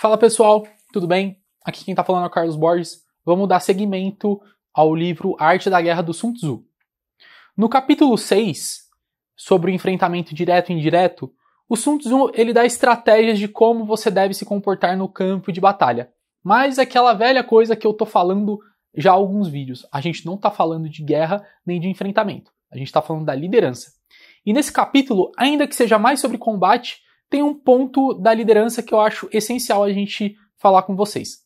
Fala pessoal, tudo bem? Aqui quem está falando é o Carlos Borges. Vamos dar seguimento ao livro Arte da Guerra do Sun Tzu. No capítulo 6, sobre o enfrentamento direto e indireto, o Sun Tzu ele dá estratégias de como você deve se comportar no campo de batalha. Mas é aquela velha coisa que eu tô falando já há alguns vídeos, a gente não está falando de guerra nem de enfrentamento. A gente está falando da liderança. E nesse capítulo, ainda que seja mais sobre combate, tem um ponto da liderança que eu acho essencial a gente falar com vocês.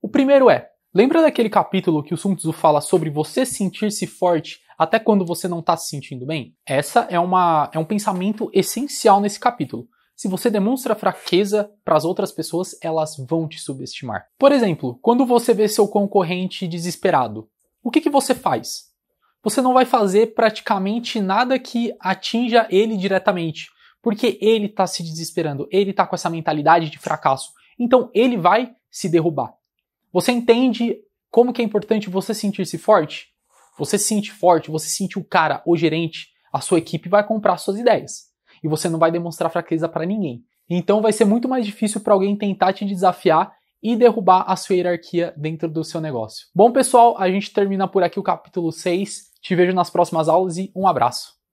O primeiro é: lembra daquele capítulo que o Sun Tzu fala sobre você sentir-se forte até quando você não está se sentindo bem? Essa é uma é um pensamento essencial nesse capítulo. Se você demonstra fraqueza para as outras pessoas, elas vão te subestimar. Por exemplo, quando você vê seu concorrente desesperado, o que, que você faz? Você não vai fazer praticamente nada que atinja ele diretamente, porque ele está se desesperando, ele está com essa mentalidade de fracasso. Então ele vai se derrubar. Você entende como que é importante você sentir-se forte? Você se sente forte, você se sente o cara, o gerente, a sua equipe vai comprar suas ideias. E você não vai demonstrar fraqueza para ninguém. Então vai ser muito mais difícil para alguém tentar te desafiar e derrubar a sua hierarquia dentro do seu negócio. Bom, pessoal, a gente termina por aqui o capítulo 6. Te vejo nas próximas aulas e um abraço.